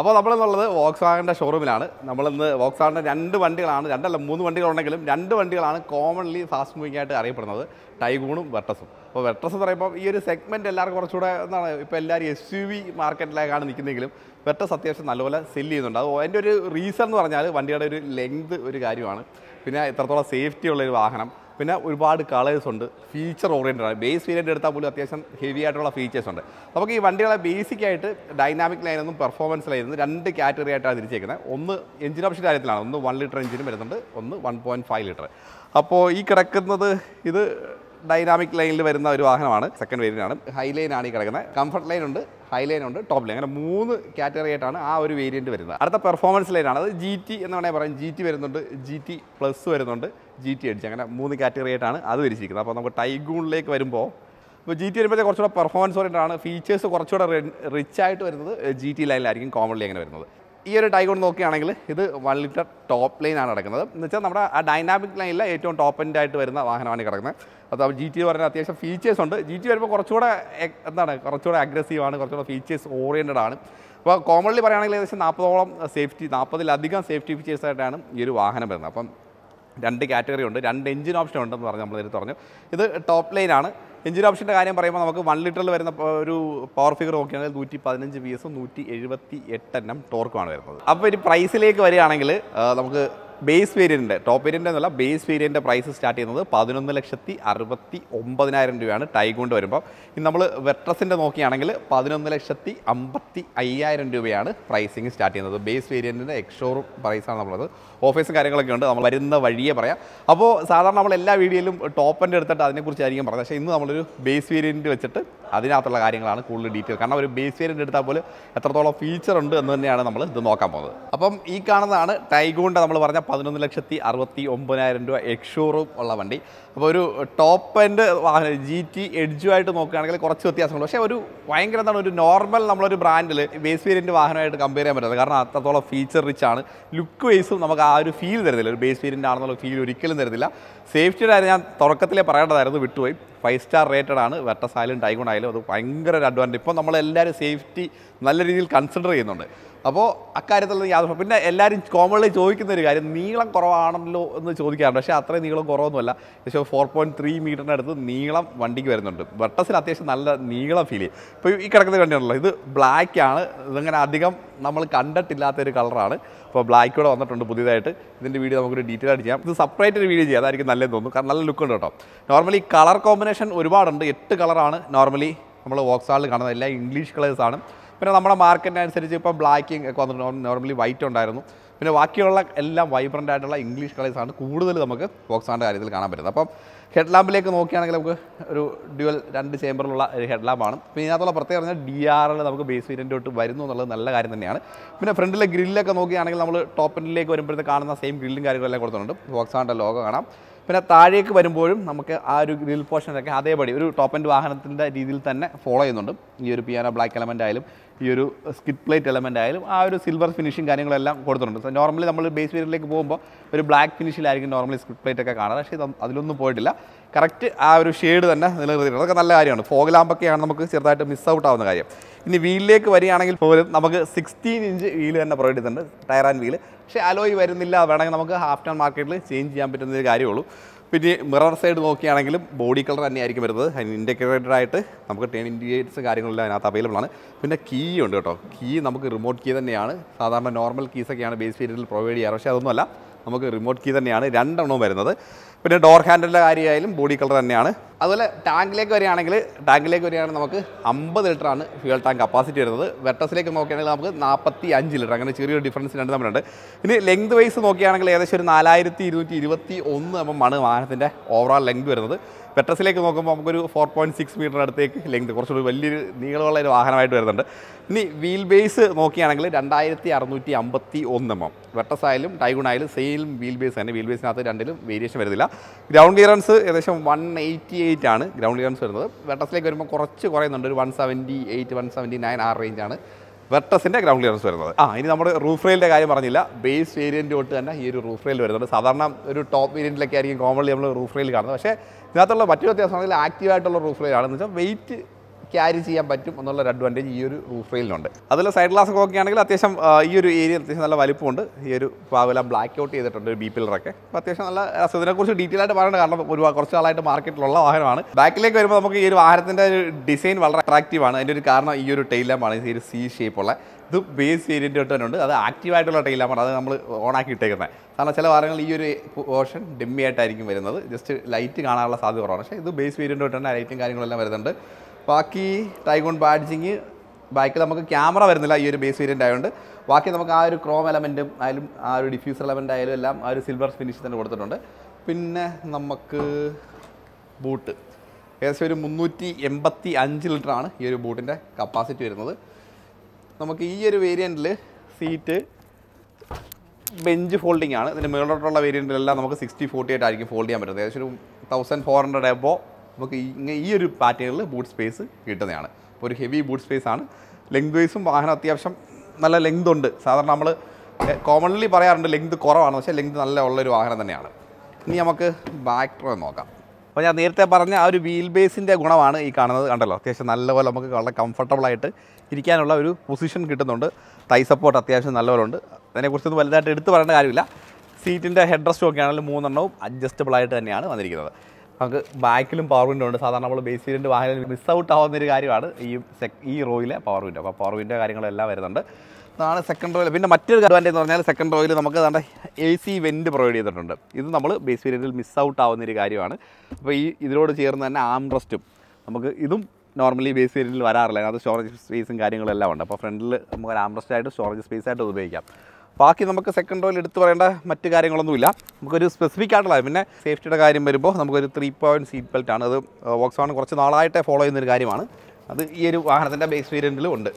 അപ്പോൾ നമ്മളെന്നുള്ളത് വോക്സാഗൻ്റെ ഷോറൂമിലാണ് നമ്മളിന്ന് വോക്സാഗൻ്റെ രണ്ട് വണ്ടികളാണ് രണ്ടല്ല മൂന്ന് വണ്ടികളുണ്ടെങ്കിലും രണ്ട് വണ്ടികളാണ് കോമൺലി ഫാസ്റ്റ് മൂവിംഗ് ആയിട്ട് അറിയപ്പെടുന്നത് ടൈഗൂണും വെർട്ടസും അപ്പോൾ വെട്ടസ് എന്ന് പറയുമ്പോൾ ഈ ഒരു സെഗ്മെൻറ്റ് എല്ലാവർക്കും കുറച്ചുകൂടെ എന്താണ് ഇപ്പോൾ എല്ലാവരും എസ് യു വി മാർക്കറ്റിലേക്കാണ് നിൽക്കുന്നെങ്കിലും വെർട്ടസ് അത്യാവശ്യം നല്ലപോലെ സെല് ചെയ്യുന്നുണ്ട് അത് അതിൻ്റെ ഒരു റീസൺ എന്ന് പറഞ്ഞാൽ വണ്ടിയുടെ ഒരു ലെങ്ത് ഒരു കാര്യമാണ് പിന്നെ ഇത്രത്തോളം സേഫ്റ്റി ഉള്ള ഒരു വാഹനം പിന്നെ ഒരുപാട് കളേഴ്സ് ഉണ്ട് ഫീച്ചർ ഓറിയൻറ്റഡ് ആണ് ബേസ് വേരിയൻ്റ് എടുത്താൽ പോലും അത്യാവശ്യം ഹെവി ആയിട്ടുള്ള ഫീച്ചേഴ്സ് ഉണ്ട് നമുക്ക് ഈ വണ്ടികളെ ബേസിക് ആയിട്ട് ഡൈനാമിക് ലൈനൊന്നും പെർഫോമൻസ് ലൈനൊന്നും രണ്ട് കാറ്റഗറി ആയിട്ടാണ് തിരിച്ചേക്കുന്നത് ഒന്ന് എഞ്ചിൻ ഓപ്ഷൻ കാര്യത്തിലാണ് ഒന്ന് വൺ ലിറ്റർ എഞ്ചിനും വരുന്നുണ്ട് ഒന്ന് വൺ പോയിൻറ്റ് ഫൈവ് ലിറ്റർ അപ്പോൾ ഈ കിടക്കുന്നത് ഇത് ഡൈനാമിക് ലൈനിൽ വരുന്ന ഒരു വാഹനമാണ് സെക്കൻഡ് വേരിയൻ്റാണ് ഹൈ ലൈനാണ് ഈ കിടക്കുന്നത് കംഫർട്ട് ലൈൻ ഉണ്ട് ഹൈ ലൈൻ ഉണ്ട് ടോപ്പ് ലൈൻ അങ്ങനെ മൂന്ന് കാറ്റഗറി ആയിട്ടാണ് ആ ഒരു വേരിയൻറ്റ് വരുന്നത് അടുത്ത പെർഫോമൻസ് ലൈനാണ് അത് ജി ടി എന്ന് വേണമെങ്കിൽ പറയാം ജി ടി വരുന്നുണ്ട് ജി ടി പ്ലസ് വരുന്നുണ്ട് ജി ടി അടിച്ച് അങ്ങനെ മൂന്ന് കാറ്റഗറി ആയിട്ടാണ് അത് വിരിച്ചിരിക്കുന്നത് അപ്പോൾ നമുക്ക് ടൈഗൂണിലേക്ക് വരുമ്പോൾ ഇപ്പോൾ ജി ടി വരുമ്പോഴത്തെ കുറച്ചുകൂടെ പെർഫോമൻസ് പറഞ്ഞിട്ടാണ് ഫീച്ചേഴ്സ് കുറച്ചുകൂടെ റിച്ച് ആയിട്ട് വരുന്നത് ജി ടി ലൈനിലായിരിക്കും കോമൺലി അങ്ങനെ വരുന്നത് ഈ ഒരു ടൈ കൊണ്ട് നോക്കുകയാണെങ്കിൽ ഇത് വൺ ലിറ്റർ ടോപ്പ് ലൈനാണ് കിടക്കുന്നത് എന്ന് വെച്ചാൽ നമ്മുടെ ആ ഡൈനാമിക് ലൈനിലെ ഏറ്റവും ടോപ്പ് എൻഡ് ആയിട്ട് വരുന്ന വാഹനമാണ് കിടക്കുന്നത് അപ്പോൾ ജി ടി പറഞ്ഞാൽ അത്യാവശ്യം ഫീച്ചേഴ്സ് ഉണ്ട് ജി ടി വരുമ്പോൾ കുറച്ചുകൂടെ എന്താണ് കുറച്ചുകൂടെ അഗ്രസീവാണ് കുറച്ചുകൂടെ ഫീച്ചേഴ്സ് ഓറിയൻറ്റഡ് ആണ് അപ്പോൾ കോമൺലി പറയുകയാണെങ്കിൽ ഏകദേശം നാൽപ്പതോളം സേഫ്റ്റി നാൽപ്പതിലധികം സേഫ്റ്റി ഫീച്ചേഴ്സായിട്ടാണ് ഈ ഒരു വാഹനം വരുന്നത് അപ്പം രണ്ട് കാറ്റഗറി ഉണ്ട് രണ്ട് എഞ്ചിൻ ഓപ്ഷൻ ഉണ്ടെന്ന് പറഞ്ഞ് നമ്മൾ ഇതിൽ പറഞ്ഞു ഇത് ടോപ്പ് ലൈനാണ് എഞ്ചിൻ ഓപ്ഷൻ്റെ കാര്യം പറയുമ്പോൾ നമുക്ക് വൺ ലിറ്ററിൽ വരുന്ന ഒരു പവർ ഫിഗർ നോക്കുകയാണെങ്കിൽ നൂറ്റി പതിനഞ്ച് പി എസും നൂറ്റി എഴുപത്തി എട്ട് എണ്ണം ടോർക്കുമാണ് വരുന്നത് അപ്പോൾ ഒരു പ്രൈസിലേക്ക് വരികയാണെങ്കിൽ നമുക്ക് ബേസ് വേരിയൻ്റ് ടോപ്പ് വേരിയൻ്റ് എന്നല്ല ബേസ് വേരിയൻ്റെ പ്രൈസ് സ്റ്റാർട്ട് ചെയ്യുന്നത് പതിനൊന്ന് ലക്ഷത്തി അറുപത്തി ഒമ്പതിനായിരം രൂപയാണ് ടൈഗോണ്ട് വരുമ്പോൾ ഇനി നമ്മൾ വെട്രസിൻ്റെ നോക്കുകയാണെങ്കിൽ പതിനൊന്ന് ലക്ഷത്തി അമ്പത്തി അയ്യായിരം രൂപയാണ് പ്രൈസിങ് സ്റ്റാർട്ട് ചെയ്യുന്നത് ബേസ് വേരിയൻറ്റിൻ്റെ എക്സ്ഷോറും പ്രൈസാണ് നമ്മളത് ഓഫേഴ്സും കാര്യങ്ങളൊക്കെ ഉണ്ട് നമ്മൾ വരുന്ന വഴിയെ പറയാം അപ്പോൾ സാധാരണ നമ്മൾ എല്ലാ വീഡിയോയിലും ടോപ്പൻ്റെ എടുത്തിട്ട് അതിനെക്കുറിച്ചായിരിക്കും പറയുന്നത് പക്ഷേ ഇന്ന് നമ്മളൊരു ബേസ് വേരിയൻറ്റ് വെച്ചിട്ട് അതിനകത്തുള്ള കാര്യങ്ങളാണ് കൂടുതൽ ഡീറ്റെയിൽ കാരണം ഒരു ബേസ് വേരിയൻ്റ് എടുത്താൽ പോലും എത്രത്തോളം ഫീച്ചർ ഉണ്ട് എന്ന് തന്നെയാണ് നമ്മൾ ഇത് നോക്കാൻ പോകുന്നത് അപ്പം ഈ കാണുന്നതാണ് ടൈഗോണ്ട് നമ്മൾ പറഞ്ഞ പതിനൊന്ന് ലക്ഷത്തി അറുപത്തി ഒമ്പതിനായിരം രൂപ എക്ഷോറും ഉള്ള വണ്ടി അപ്പോൾ ഒരു ടോപ്പ് എൻ്റെ വാഹനം ജി ടി എഡ്ജുമായിട്ട് നോക്കുകയാണെങ്കിൽ കുറച്ച് വ്യത്യാസങ്ങൾ പക്ഷേ ഒരു ഭയങ്കര എന്താണ് ഒരു നോർമൽ നമ്മളൊരു ബ്രാൻഡിൽ ബേസ് വേരിയൻ്റ് വാഹനമായിട്ട് കമ്പയർ ചെയ്യാൻ പറ്റില്ല കാരണം അത്രത്തോളം ഫീച്ചർ റിച്ച് ആണ് ലുക്ക് വൈസും നമുക്ക് ആ ഒരു ഫീൽ തരുന്നില്ല ഒരു ബേസ് വേരിയൻ്റ് ആണെന്നുള്ള ഫീൽ ഒരിക്കലും തരുന്നില്ല സേഫ്റ്റിയുടെ കാര്യം ഞാൻ തുടക്കത്തിലേ പറയേണ്ടതായിരുന്നു വിട്ടുപോയി ഫൈവ് സ്റ്റാർ റേറ്റഡ് ആണ് വെട്ടസായാലും ടൈഗുണ്ടായാലും അത് ഭയങ്കര ഒരു അഡ്വാൻറ്റേജ് ഇപ്പോൾ നമ്മളെല്ലാവരും സേഫ്റ്റി നല്ല രീതിയിൽ കൺസിഡർ ചെയ്യുന്നുണ്ട് അപ്പോൾ അക്കാര്യത്തിൽ യാതൊരു പിന്നെ എല്ലാവരും കോമൺലി ചോദിക്കുന്ന ഒരു കാര്യം നീളം കുറവാണല്ലോ എന്ന് ചോദിക്കാറുണ്ട് പക്ഷേ അത്രയും നീളം കുറവൊന്നുമല്ല പക്ഷേ ഫോർ പോയിൻറ്റ് ത്രീ മീറ്ററിൻ്റെ അടുത്ത് നീളം വണ്ടിക്ക് വരുന്നുണ്ട് വെട്ടസിന് അത്യാവശ്യം നല്ല നീളം ഫീൽ ചെയ്യും ഇപ്പോൾ ഈ കിടക്കുന്ന വണ്ടിയാണല്ലോ ഇത് ബ്ലാക്കാണ് ഇതങ്ങനെ അധികം നമ്മൾ കണ്ടിട്ടില്ലാത്ത ഒരു കളറാണ് അപ്പോൾ ബ്ലാക്ക് കൂടെ വന്നിട്ടുണ്ട് പുതിയതായിട്ട് ഇതിൻ്റെ വീഡിയോ നമുക്കൊരു ഡീറ്റെയിൽ ആയിട്ട് ചെയ്യാം ഇത് സെപ്പറേറ്റ് ഒരു വീഡിയോ ചെയ്യാം അതായിരിക്കും നല്ലതെന്ന് തോന്നുന്നു കാരണം നല്ല ലുക്ക് ഉണ്ട് കേട്ടോ നോർമലി കളർ കോമ്പിനേഷൻ ഒരുപാടുണ്ട് എട്ട് കളറാണ് നോർമലി നമ്മൾ വോക്സാളിൽ കാണുന്നത് എല്ലാം ഇംഗ്ലീഷ് കളേഴ്സാണ് പിന്നെ നമ്മുടെ അനുസരിച്ച് ഇപ്പോൾ ബ്ലാക്കിങ് ഒക്കെ വന്നിട്ടുണ്ട് നോർമലി വൈറ്റ് ഉണ്ടായിരുന്നു പിന്നെ ബാക്കിയുള്ള എല്ലാം വൈബ്രൻ്റ് ആയിട്ടുള്ള ഇംഗ്ലീഷ് കളേഴ്സാണ് കൂടുതൽ നമുക്ക് ഫോക്സാൻ്റെ കാര്യത്തിൽ കാണാൻ പറ്റുന്നത് അപ്പം ഹെഡ് ലാമ്പിലേക്ക് നോക്കുകയാണെങ്കിൽ നമുക്ക് ഒരു ഡ്യുവൽ രണ്ട് ചേമ്പറിലുള്ള ഒരു ഹെഡ് ലാമ്പാണ് പിന്നെ ഇതിനകത്തുള്ള പ്രത്യേകത പറഞ്ഞാൽ ഡി ആറിൽ നമുക്ക് ബേസ് വീരൻ്റെ തൊട്ട് വരുന്നു എന്നുള്ളത് നല്ല കാര്യം തന്നെയാണ് പിന്നെ ഫ്രണ്ടിലെ ഗ്രില്ലൊക്കെ നോക്കുകയാണെങ്കിൽ നമ്മൾ ടോപ്പ് എൻഡിലേക്ക് കാണുന്ന സെയിം ഗ്രില്ലും കാര്യങ്ങളെല്ലാം കൊടുത്തിട്ടുണ്ട് ഫോക്സാൻ്റെ ലോഗോ കാണാം പിന്നെ താഴേക്ക് വരുമ്പോഴും നമുക്ക് ആ ഒരു ഗ്രിൽ പോർഷനൊക്കെ അതേപടി ഒരു ടോപ്പ് ആൻഡ് വാഹനത്തിൻ്റെ രീതിയിൽ തന്നെ ഫോളോ ചെയ്യുന്നുണ്ട് ഈ ഒരു പിയാനോ ബ്ലാക്ക് എലമെൻ്റ് ആയാലും ഈ ഒരു സ്കിറ്റ് പ്ലേറ്റ് എലമെൻ്റ് ആയാലും ആ ഒരു സിൽവർ ഫിനിഷിങ് കാര്യങ്ങളെല്ലാം കൊടുത്തിട്ടുണ്ട് സോ നോർമലി നമ്മൾ ബേസ് വേരിയറിലേക്ക് പോകുമ്പോൾ ഒരു ബ്ലാക്ക് ഫിനിഷിലായിരിക്കും നോർമലി സ്കിറ്റ് പ്ലേറ്റ് ഒക്കെ കാണാറ് പക്ഷേ അതിലൊന്നും പോയിട്ടില്ല കറക്റ്റ് ആ ഒരു ഷെയ്ഡ് തന്നെ നിലനിർത്തിയിട്ടുണ്ട് അതൊക്കെ നല്ല കാര്യമാണ് ഫോഗ് നമുക്ക് ചെറുതായിട്ട് മിസ് ഔട്ട് ആവുന്ന കാര്യം ഇനി വീലിലേക്ക് വരികയാണെങ്കിൽ പോലും നമുക്ക് സിക്സ്റ്റീൻ ഇഞ്ച് വീല് തന്നെ പ്രൊവൈഡ് ചെയ്തിട്ടുണ്ട് ടയർ ആൻഡ് വീല് പക്ഷേ അലോയ് വരുന്നില്ല വേണമെങ്കിൽ നമുക്ക് ഹാഫ് ടൗൺ മാർക്കറ്റിൽ ചേഞ്ച് ചെയ്യാൻ പറ്റുന്ന ഒരു കാര്യമുള്ളൂ പിന്നെ മിറർ സൈഡ് നോക്കിയാണെങ്കിലും ബോഡി കളർ തന്നെയായിരിക്കും വരുന്നത് അതിന് ഇൻറ്റഗ്രേറ്റഡ് ആയിട്ട് നമുക്ക് ടെൻ ഇൻഡിക്കേറ്റേഴ്സ് കാര്യങ്ങളെല്ലാം അതിനകത്ത് അവൈലബിൾ ആണ് പിന്നെ കീ ഉണ്ട് കേട്ടോ കീ നമുക്ക് റിമോട്ട് കീ തന്നെയാണ് സാധാരണ നോർമൽ കീസൊക്കെയാണ് ബേസ് വേരിയൻറ്റിൽ പ്രൊവൈഡ് ചെയ്യാറ് പക്ഷേ അതൊന്നുമല്ല നമുക്ക് റിമോട്ട് കീ തന്നെയാണ് രണ്ടെണ്ണവും വരുന്നത് പിന്നെ ഡോർ ഹാൻഡലിൻ്റെ കാര്യമായാലും ബോഡി കളർ തന്നെയാണ് അതുപോലെ ടാങ്കിലേക്ക് വരികയാണെങ്കിൽ ടാങ്കിലേക്ക് വരികയാണെങ്കിൽ നമുക്ക് അമ്പത് ലിറ്ററാണ് ഫ്യൂൽ ടാങ്ക് കപ്പാസിറ്റി വരുന്നത് വെട്ടസിലേക്ക് നോക്കുകയാണെങ്കിൽ നമുക്ക് നാൽപ്പത്തി അഞ്ച് ലിറ്റർ അങ്ങനെ ചെറിയൊരു ഡിഫറൻസ് രണ്ട് തമ്മിലുണ്ട് ഇനി ലെങ്ത് വൈസ് നോക്കുകയാണെങ്കിൽ ഏകദേശം ഒരു നാലായിരത്തി ഇരുന്നൂറ്റി ഇരുപത്തി ഒന്ന് എമ്മമാണ് വാഹനത്തിൻ്റെ ഓവറോൾ ലെങ്ത് വരുന്നത് വെട്ടസിലേക്ക് നോക്കുമ്പോൾ നമുക്കൊരു ഫോർ പോയിൻറ്റ് സിക്സ് മീറ്റർ അടുത്തേക്ക് ലെങ്ത് കുറച്ചുകൂടി വലിയൊരു നീളമുള്ള ഒരു വാഹനമായിട്ട് വരുന്നുണ്ട് ഇനി വീൽ ബേസ് നോക്കുകയാണെങ്കിൽ രണ്ടായിരത്തി അറുന്നൂറ്റി അമ്പത്തി ഒന്ന് എം എം വെട്ടസായാലും ടൈഗുണായാലും സെയിം വീൽ ബേസ് തന്നെ വീൽ ബേസിനകത്ത് രണ്ടിലും വേരിയേഷൻ വരുന്നില്ല ഗ്രൗണ്ട് ക്ലിയറൻസ് ഏകദേശം വൺ എയ്റ്റി എയ്റ്റ് ആണ് ഗ്രൗണ്ട് ക്ലിയറൻസ് വരുന്നത് വെട്ടസിലേക്ക് വരുമ്പോൾ കുറച്ച് കുറയുന്നുണ്ട് ഒരു one seventy eight one seventy nine ആ റേഞ്ചാണ് വെട്ടസിൻ്റെ ഗ്രൗണ്ട് ക്ലിയറൻസ് വരുന്നത് ആ ഇനി നമ്മുടെ റൂഫ് റെയിലിൻ്റെ കാര്യം പറഞ്ഞില്ല ബേസ് വേരിയൻ്റ് തൊട്ട് തന്നെ ഈ ഒരു റൂഫ് റെയിൽ വരുന്നുണ്ട് സാധാരണ ഒരു ടോപ്പ് വേരിയൻറ്റിലൊക്കെ ആയിരിക്കും കോമൺലി നമ്മൾ റൂഫ് റെയിൽ കാണുന്നത് പക്ഷേ ഇതിനകത്തുള്ള മറ്റൊരു വ്യത്യാസമാണെങ്കിൽ ആക്റ്റീവായിട്ടുള്ള റൂഫ് റെയിലാണ് എന്ന് വെച്ചാൽ വെയിറ്റ് ക്യാരി ചെയ്യാൻ പറ്റും ഒരു അഡ്വാൻറ്റേജ് ഈ ഒരു റൂഫ് റെയിലിനുണ്ട് അതിൽ സൈഡ് ഗ്ലാസ് ഒക്കെ ആണെങ്കിൽ അത്യാവശ്യം ഈ ഒരു ഏരിയ അത്യാവശ്യം നല്ല വലിപ്പമുണ്ട് ഈ ഒരു പാവല ബ്ലാക്ക് ഔട്ട് ചെയ്തിട്ടുണ്ട് ഒരു ബി പില്ലറൊക്കെ അപ്പോൾ അത്യാവശ്യം നല്ല ഇതിനെക്കുറിച്ച് ഡീറ്റെയിൽ ആയിട്ട് പറയേണ്ട കാരണം ഒരു കുറച്ച് നാളായിട്ട് മാർക്കറ്റിലുള്ള വാഹനമാണ് ബാക്കിലേക്ക് വരുമ്പോൾ നമുക്ക് ഈ ഒരു വാഹനത്തിൻ്റെ ഒരു ഡിസൈൻ വളരെ അട്രാക്റ്റീവ് ആണ് അതിൻ്റെ ഒരു കാരണം ഈ ഒരു ടൈൽ ലാമ്പാണ് ഈ ഒരു സി ഷേപ്പുള്ള ഇത് ബേസ് ഏരിയൻ്റെ തന്നെ ഉണ്ട് അത് ആക്റ്റീവായിട്ടുള്ള ടൈലാമാണ് അത് നമ്മൾ ഓണാക്കി ഇട്ടേക്കുന്നത് കാരണം ചില വാഹനങ്ങളിൽ ഈ ഒരു പോർഷൻ ഡെമ്മി ആയിട്ടായിരിക്കും വരുന്നത് ജസ്റ്റ് ലൈറ്റ് കാണാനുള്ള സാധ്യത കുറവാണ് പക്ഷേ ഇത് ബേസ് ഒട്ട് തന്നെ ലൈറ്റും കാര്യങ്ങളെല്ലാം വരുന്നുണ്ട് ബാക്കി ടൈഗോൺ ബാഡ്ജിങ് ബാക്കിൽ നമുക്ക് ക്യാമറ വരുന്നില്ല ഈ ഒരു ബേസ് വേരിയൻ്റ് ആയതുകൊണ്ട് ബാക്കി നമുക്ക് ആ ഒരു ക്രോം എലമെൻറ്റും ആയാലും ആ ഒരു ഡിഫ്യൂസർ എലമെൻ്റ് ആയാലും എല്ലാം ആ ഒരു സിൽവർ ഫിനിഷ് തന്നെ കൊടുത്തിട്ടുണ്ട് പിന്നെ നമുക്ക് ബൂട്ട് ഏകദേശം ഒരു മുന്നൂറ്റി എൺപത്തി അഞ്ച് ലിറ്ററാണ് ഈ ഒരു ബൂട്ടിൻ്റെ കപ്പാസിറ്റി വരുന്നത് നമുക്ക് ഈ ഒരു വേരിയൻറ്റിൽ സീറ്റ് ബെഞ്ച് ഫോൾഡിംഗ് ആണ് ഇതിൻ്റെ മുകളിലോട്ടുള്ള വേരിയൻറ്റിലെല്ലാം നമുക്ക് സിക്സ്റ്റി ഫോർട്ടി ആയിട്ടായിരിക്കും ഫോൾഡ് ചെയ്യാൻ പറ്റുന്നത് ഏകദേശം ഒരു തൗസൻഡ് ഫോർ ഹൺഡ്രഡ് എബോ നമുക്ക് ഈ ഒരു പാറ്റേണിൽ ബൂട്ട് സ്പേസ് കിട്ടുന്നതാണ് അപ്പോൾ ഒരു ഹെവി ബൂട്ട് സ്പേസ് ആണ് ലെങ്ത് വൈസും വാഹനം അത്യാവശ്യം നല്ല ലെങ്ത് ഉണ്ട് സാധാരണ നമ്മൾ കോമൺലി പറയാറുണ്ട് ലെങ്ത് കുറവാണ് പക്ഷേ ലെങ്ത് നല്ല ഉള്ളൊരു വാഹനം തന്നെയാണ് ഇനി നമുക്ക് ബാക്ക് ട്രോ നോക്കാം അപ്പോൾ ഞാൻ നേരത്തെ പറഞ്ഞ ആ ഒരു വീൽ ബേസിൻ്റെ ഗുണമാണ് ഈ കാണുന്നത് കണ്ടല്ലോ അത്യാവശ്യം നല്ലപോലെ നമുക്ക് വളരെ കംഫർട്ടബിളായിട്ട് ഇരിക്കാനുള്ള ഒരു പൊസിഷൻ കിട്ടുന്നുണ്ട് തൈ സപ്പോർട്ട് അത്യാവശ്യം നല്ലപോലെ ഉണ്ട് അതിനെക്കുറിച്ചൊന്നും വലുതായിട്ട് എടുത്തു പറയേണ്ട കാര്യമില്ല സീറ്റിൻ്റെ ഹെഡ് റെസ്റ്റും ഒക്കെ ആണെങ്കിലും മൂന്നെണ്ണവും അഡ്ജസ്റ്റബിളായിട്ട് തന്നെയാണ് വന്നിരിക്കുന്നത് നമുക്ക് ബാക്കിലും പവർ വിൻഡോ ഉണ്ട് സാധാരണ നമ്മൾ ബേസ് വേരിയൻ്റ് വാഹനം മിസ് ഔട്ട് ആവുന്ന ഒരു കാര്യമാണ് ഈ ഈ റോയിലെ പവർ വിൻഡോ അപ്പോൾ പവർ വിൻഡോ കാര്യങ്ങളെല്ലാം വരുന്നുണ്ട് അതാണ് സെക്കൻഡ് റോയിൽ പിന്നെ മറ്റൊരു അഡ്വാൻറ്റേജ് എന്ന് പറഞ്ഞാൽ സെക്കൻഡ് റോയിൽ നമുക്ക് നമ്മുടെ എ സി വെൻറ്റ് പ്രൊവൈഡ് ചെയ്തിട്ടുണ്ട് ഇത് നമ്മൾ ബേസ് വേരിയൻറ്റിൽ മിസ് ഔട്ട് ആവുന്ന ഒരു കാര്യമാണ് അപ്പോൾ ഈ ഇതിനോട് ചേർന്ന് തന്നെ ആം റെസ്റ്റും നമുക്ക് ഇതും നോർമലി ബേസ് വേരിയൻറ്റിൽ വരാറില്ല അത് സ്റ്റോറേജ് സ്പേസും കാര്യങ്ങളെല്ലാം ഉണ്ട് അപ്പോൾ ഫ്രണ്ടിൽ നമുക്ക് ഒരു ആംബ്രസ്റ്റായിട്ട് സ്റ്റോറേജ് സ്പേസ് ആയിട്ട് ഉപയോഗിക്കാം ബാക്കി നമുക്ക് സെക്കൻഡ് റോയിൽ എടുത്തു പറയേണ്ട മറ്റ് കാര്യങ്ങളൊന്നുമില്ല നമുക്കൊരു സ്പെസിഫിക് ആയിട്ടുള്ള പിന്നെ സേഫ്റ്റിയുടെ കാര്യം വരുമ്പോൾ നമുക്കൊരു ത്രീ പോയിൻറ്റ് സീറ്റ് ബെൽറ്റ് ആണ് അത് വോക്സോൺ കുറച്ച് നാളായിട്ട് ഫോളോ ചെയ്യുന്നൊരു കാര്യമാണ് അത് ഈ ഒരു വാഹനത്തിൻ്റെ ബേസ് വേരിയൻറ്റിലും ഉണ്ട്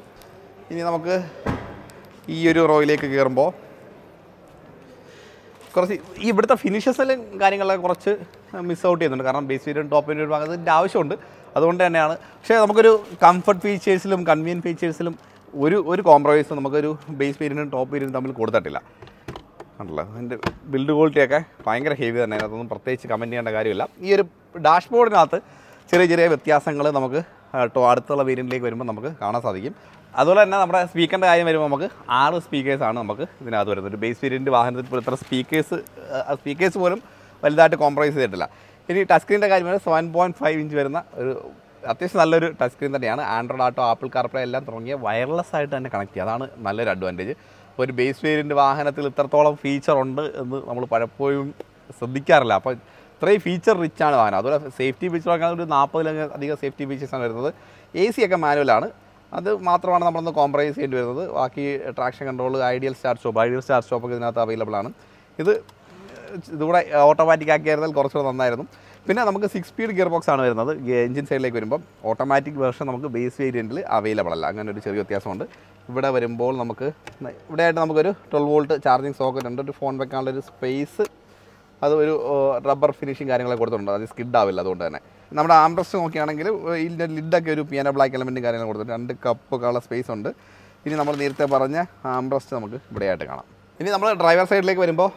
ഇനി നമുക്ക് ഈ ഒരു റോയിലേക്ക് കയറുമ്പോൾ കുറച്ച് ഈ ഇവിടുത്തെ ഫിനിഷസിലും കാര്യങ്ങളൊക്കെ കുറച്ച് മിസ് ഔട്ട് ചെയ്യുന്നുണ്ട് കാരണം ബേസ് വേരിയൻ ടോപ്പ് വേരിയൻ ഭാഗത്തിൻ്റെ ആവശ്യമുണ്ട് അതുകൊണ്ട് തന്നെയാണ് പക്ഷേ നമുക്കൊരു കംഫർട്ട് ഫീച്ചേഴ്സിലും കൺവീനിയൻ ഫീച്ചേഴ്സിലും ഒരു ഒരു കോംപ്രമൈസ് നമുക്കൊരു ബേസ് പേരിനും ടോപ്പ് പേരിനും തമ്മിൽ കൊടുത്തിട്ടില്ല ആണല്ലോ അതിൻ്റെ ബിൽഡ് ക്വാളിറ്റിയൊക്കെ ഭയങ്കര ഹെവി തന്നെ അതിനകത്തൊന്നും പ്രത്യേകിച്ച് കമൻറ്റ് ചെയ്യേണ്ട കാര്യമില്ല ഈ ഒരു ഡാഷ്ബോർഡിനകത്ത് ചെറിയ ചെറിയ വ്യത്യാസങ്ങൾ നമുക്ക് അടുത്തുള്ള വേരിയൻറ്റിലേക്ക് വരുമ്പോൾ നമുക്ക് കാണാൻ സാധിക്കും അതുപോലെ തന്നെ നമ്മുടെ സ്പീക്കറിൻ്റെ കാര്യം വരുമ്പോൾ നമുക്ക് ആറ് സ്പീക്കേഴ്സാണ് നമുക്ക് ഇതിനകത്ത് വരുന്നത് ഒരു ബേസ് വേരിയൻ്റ് വാഹനത്തിൽ പോലും ഇത്ര സ്പീക്കേഴ്സ് സ്പീക്കേഴ്സ് പോലും വലുതായിട്ട് കോംപ്രമൈസ് ചെയ്തിട്ടില്ല ഇനി ടച്ച് സ്ക്രീനിൻ്റെ കാര്യം വരുന്നത് സെവൻ പോയിൻറ്റ് ഫൈവ് ഇഞ്ച് വരുന്ന ഒരു അത്യാവശ്യം നല്ലൊരു ടച്ച് സ്ക്രീൻ തന്നെയാണ് ആൻഡ്രോയിഡ് ആട്ടോ ആപ്പിൾ കാർപ്ലേ എല്ലാം തുടങ്ങിയ വയർലെസ് ആയിട്ട് തന്നെ കണക്ട് ചെയ്യുക അതാണ് നല്ലൊരു അഡ്വാൻറ്റേജ് ഒരു ബേസ് വേരിയൻ്റ് വാഹനത്തിൽ ഇത്രത്തോളം ഫീച്ചർ ഉണ്ട് എന്ന് നമ്മൾ പലപ്പോഴും ശ്രദ്ധിക്കാറില്ല അപ്പോൾ ഇത്രയും ഫീച്ചർ റിച്ച് ആണ് വാഹനം അതുപോലെ സേഫ്റ്റി ഫീച്ചറൊക്കെ ഒരു നാൽപ്പതിലധികം അധികം സേഫ്റ്റി ഫീച്ചേഴ്സാണ് വരുന്നത് എ സി ഒക്കെ മാനുവലാണ് അത് മാത്രമാണ് നമ്മളൊന്ന് കോംപ്രമൈസ് ചെയ്യേണ്ടി വരുന്നത് ബാക്കി traction control idle start stop idle start ഒക്കെ ഇതിനകത്ത് അവൈലബിൾ ആണ് ഇത് ഇതുകൂടെ ഓട്ടോമാറ്റിക് ആക്കിയായിരുന്നാൽ കുറച്ചുകൂടെ നന്നായിരുന്നു പിന്നെ നമുക്ക് സിക്സ് സ്പീഡ് ഗിയർ ബോക്സ് ആണ് വരുന്നത് എഞ്ചിൻ സൈഡിലേക്ക് വരുമ്പോൾ ഓട്ടോമാറ്റിക് വേർഷൻ നമുക്ക് ബേസ് വേരിയൻറ്റിൽ അവൈലബിൾ അല്ല അങ്ങനെ ഒരു ചെറിയ വ്യത്യാസമുണ്ട് ഇവിടെ വരുമ്പോൾ നമുക്ക് ഇവിടെയായിട്ട് നമുക്കൊരു ട്വൽവ് വോൾട്ട് ചാർജിങ് സോക്കറ്റ് ഉണ്ട് ഒരു ഫോൺ വെക്കാനുള്ള ഒരു സ്പേസ് അത് ഒരു റബ്ബർ ഫിനിഷിങ് കാര്യങ്ങളൊക്കെ കൊടുത്തിട്ടുണ്ട് അത് സ്കിഡ് ആവില്ല അതുകൊണ്ട് തന്നെ നമ്മുടെ ആംബ്രസ്റ്റ് നോക്കുകയാണെങ്കിൽ ഇതിൻ്റെ ലിഡൊക്കെ ഒരു പിയാന ബ്ലാക്ക് എലമെൻറ്റ് കാര്യങ്ങൾ കൊടുത്തിട്ടുണ്ട് രണ്ട് കപ്പ് കളർ സ്പേസ് ഉണ്ട് ഇനി നമ്മൾ നേരത്തെ പറഞ്ഞ ആംബ്രസ്റ്റ് നമുക്ക് ഇവിടെയായിട്ട് കാണാം ഇനി നമ്മൾ ഡ്രൈവർ സൈഡിലേക്ക് വരുമ്പോൾ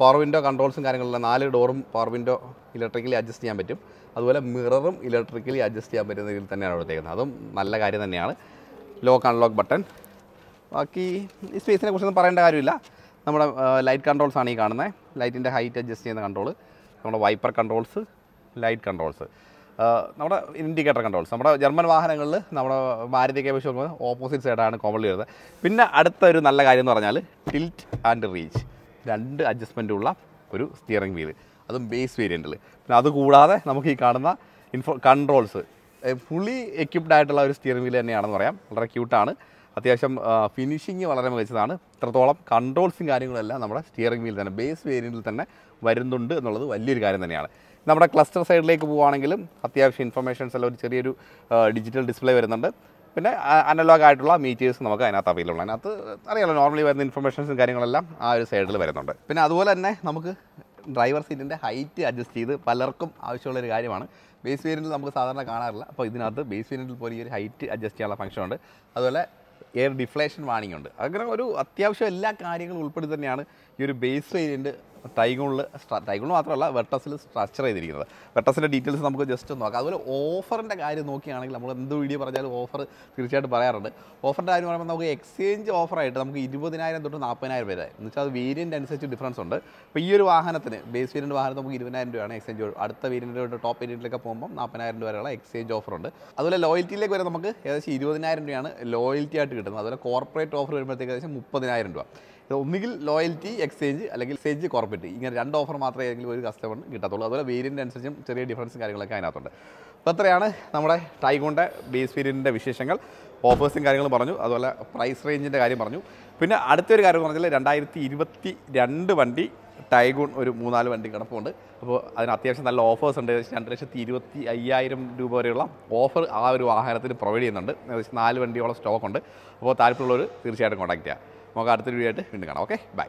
പവർ വിൻഡോ കൺട്രോൾസും കാര്യങ്ങളും നാല് ഡോറും പവർ വിൻഡോ ഇലക്ട്രിക്കലി അഡ്ജസ്റ്റ് ചെയ്യാൻ പറ്റും അതുപോലെ മിററും ഇലക്ട്രിക്കലി അഡ്ജസ്റ്റ് ചെയ്യാൻ പറ്റുന്ന രീതിയിൽ തന്നെയാണ് തേക്കുന്നത് അതും നല്ല കാര്യം തന്നെയാണ് ലോക്ക് അൺലോക്ക് ബട്ടൺ ബാക്കി ഈ സ്പേസിനെ കുറിച്ചൊന്നും പറയേണ്ട കാര്യമില്ല നമ്മുടെ ലൈറ്റ് കൺട്രോൾസ് ആണ് ഈ കാണുന്നത് ലൈറ്റിൻ്റെ ഹൈറ്റ് അഡ്ജസ്റ്റ് ചെയ്യുന്ന കൺട്രോൾ നമ്മുടെ വൈപ്പർ കൺട്രോൾസ് ലൈറ്റ് കൺട്രോൾസ് നമ്മുടെ ഇൻഡിക്കേറ്റർ കൺട്രോൾസ് നമ്മുടെ ജർമ്മൻ വാഹനങ്ങളിൽ നമ്മുടെ ഭാരതീയ അപേക്ഷിച്ച് ഓപ്പോസിറ്റ് സൈഡാണ് കോമൺലി വരുന്നത് പിന്നെ അടുത്ത ഒരു നല്ല കാര്യം എന്ന് പറഞ്ഞാൽ ടിൽറ്റ് ആൻഡ് റീച്ച് രണ്ട് അഡ്ജസ്റ്റ്മെൻറ്റുള്ള ഒരു സ്റ്റിയറിംഗ് വീല് അതും ബേസ് വേരിയൻറ്റിൽ പിന്നെ അതുകൂടാതെ നമുക്ക് ഈ കാണുന്ന ഇൻഫോ കൺട്രോൾസ് ഫുള്ളി എക്വിപ്ഡ് ആയിട്ടുള്ള ഒരു സ്റ്റിയറിംഗ് വീൽ തന്നെയാണെന്ന് പറയാം വളരെ ക്യൂട്ടാണ് അത്യാവശ്യം ഫിനിഷിങ് വളരെ മികച്ചതാണ് ഇത്രത്തോളം കൺട്രോൾസും കാര്യങ്ങളെല്ലാം നമ്മുടെ സ്റ്റിയറിംഗ് വീൽ തന്നെ ബേസ് വേരിയൻറ്റിൽ തന്നെ വരുന്നുണ്ട് എന്നുള്ളത് വലിയൊരു കാര്യം തന്നെയാണ് നമ്മുടെ ക്ലസ്റ്റർ സൈഡിലേക്ക് പോവുകയാണെങ്കിലും അത്യാവശ്യം ഇൻഫർമേഷൻസ് എല്ലാം ഒരു ചെറിയൊരു ഡിജിറ്റൽ ഡിസ്പ്ലേ വരുന്നുണ്ട് പിന്നെ അനലോഗ് ആയിട്ടുള്ള മീറ്റേഴ്സ് നമുക്ക് അതിനകത്ത് അവൈലബിൾ അതിനകത്ത് അറിയാമല്ലോ നോർമലി വരുന്ന ഇൻഫർമേഷൻസും കാര്യങ്ങളെല്ലാം ആ ഒരു സൈഡിൽ വരുന്നുണ്ട് പിന്നെ അതുപോലെ തന്നെ നമുക്ക് ഡ്രൈവർ സീറ്റിൻ്റെ ഹൈറ്റ് അഡ്ജസ്റ്റ് ചെയ്ത് പലർക്കും ആവശ്യമുള്ള ഒരു കാര്യമാണ് ബേസ് വേരിയൻറ്റിൽ നമുക്ക് സാധാരണ കാണാറില്ല അപ്പോൾ ഇതിനകത്ത് ബേസ് വേരിയൻറ്റിൽ പോലെ ഈ ഒരു ഹൈറ്റ് അഡ്ജസ്റ്റ് ചെയ്യാനുള്ള ഫംഗ്ഷൻ ഉണ്ട് അതുപോലെ എയർ ഡിഫ്ലേഷൻ വാണിംഗ് ഉണ്ട് അങ്ങനെ ഒരു അത്യാവശ്യം എല്ലാ കാര്യങ്ങളും ഉൾപ്പെടുത്തി തന്നെയാണ് ഈ ഒരു ബേസ് വേരിയൻറ്റ് ട്രൈഗോണിൽ ട്രൈഗോൺ മാത്രമല്ല വെട്ടസിൽ സ്ട്രക്ചർ ചെയ്തിരിക്കുന്നത് വെട്ടസിൻ്റെ ഡീറ്റെയിൽസ് നമുക്ക് ജസ്റ്റ് ഒന്ന് നോക്കാം അതുപോലെ ഓഫറിൻ്റെ കാര്യം നോക്കുകയാണെങ്കിൽ നമ്മൾ എന്ത് വീഡിയോ പറഞ്ഞാലും ഓഫർ തീർച്ചയായിട്ടും പറയാറുണ്ട് ഓഫറിൻ്റെ കാര്യം പറയുമ്പോൾ നമുക്ക് എക്സ്ചേഞ്ച് ഓഫറായിട്ട് നമുക്ക് ഇരുപതിനായിരം തൊട്ട് നാൽപ്പതിനായിരം വരെ എന്ന് വെച്ചാൽ അത് വേരിയൻ്റ് അനുസരിച്ച് ഡിഫറൻസ് ഉണ്ട് ഇപ്പോൾ ഈ ഒരു വാഹനത്തിന് ബേസ് വേരിയൻ്റ് വാഹനം നമുക്ക് ഇരുപതിനായിരം രൂപയാണ് എക്സ്ചേഞ്ച് അടുത്ത വേരിയൻറ്റിലോട്ട് ടോപ്പ് വേരിയൻറ്റിലൊക്കെ പോകുമ്പോൾ നാൽപ്പതിനായിരം രൂപ വരെയുള്ള എക്സ്ചേഞ്ച് ഓഫറുണ്ട് അതുപോലെ ലോയൽറ്റിയിലേക്ക് വരെ നമുക്ക് ഏകദേശം ഇരുപതിനായിരം രൂപയാണ് ലോയൽറ്റി ആയിട്ട് കിട്ടുന്നത് അതുപോലെ കോർപ്പറേറ്റ് ഓഫർ വരുമ്പോഴത്തേക്ക് ഏകദേശം മുപ്പതിനായിരം രൂപ ഒന്നുകിൽ ലോയൽറ്റി എക്സ്ചേഞ്ച് അല്ലെങ്കിൽ എക്സ്ചേഞ്ച് കോർപ്പറേറ്റ് ഇങ്ങനെ രണ്ട് ഓഫർ മാത്രമേ ഏതെങ്കിലും ഒരു കസ്റ്റമറിന് കിട്ടത്തുള്ളൂ അതുപോലെ വേരിയൻ്റ് അനുസരിച്ചും ചെറിയ ഡിഫറൻസും കാര്യങ്ങളൊക്കെ അതിനകത്തുണ്ട് അപ്പോൾ അത്രയാണ് നമ്മുടെ ടൈഗോണിൻ്റെ ബേസ് വേരിയൻ്റെ വിശേഷങ്ങൾ ഓഫേഴ്സും കാര്യങ്ങളും പറഞ്ഞു അതുപോലെ പ്രൈസ് റേഞ്ചിൻ്റെ കാര്യം പറഞ്ഞു പിന്നെ അടുത്തൊരു കാര്യം പറഞ്ഞാൽ രണ്ടായിരത്തി ഇരുപത്തി രണ്ട് വണ്ടി ടൈഗോൺ ഒരു മൂന്നാല് വണ്ടി കിടപ്പുണ്ട് അപ്പോൾ അതിന് അത്യാവശ്യം നല്ല ഓഫേഴ്സ് ഉണ്ട് ഏകദേശം രണ്ട് ലക്ഷത്തി ഇരുപത്തി അയ്യായിരം രൂപ വരെയുള്ള ഓഫർ ആ ഒരു വാഹനത്തിന് പ്രൊവൈഡ് ചെയ്യുന്നുണ്ട് ഏകദേശം നാല് വണ്ടിയോളം സ്റ്റോക്ക് ഉണ്ട് അപ്പോൾ താല്പര്യമുള്ളവർ തീർച്ചയായിട്ടും കോൺടാക്ട് ചെയ്യുക മോകാടത്തിൽ വീഡിയോ ആയിട്ട് വീണ്ടും കാണാം ഓക്കെ ബൈ